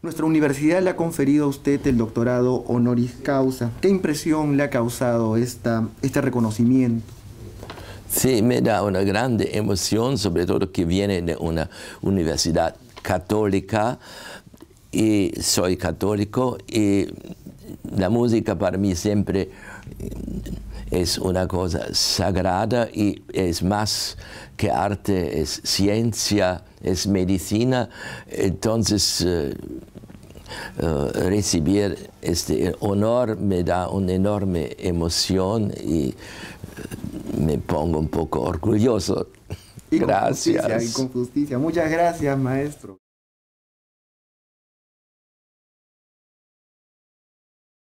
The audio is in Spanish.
Nuestra universidad le ha conferido a usted el doctorado honoris causa. ¿Qué impresión le ha causado esta, este reconocimiento? Sí, me da una grande emoción, sobre todo que viene de una universidad católica y soy católico y la música para mí siempre eh, es una cosa sagrada y es más que arte, es ciencia, es medicina. Entonces, eh, eh, recibir este honor me da una enorme emoción y me pongo un poco orgulloso. gracias. y con justicia. Muchas gracias, maestro.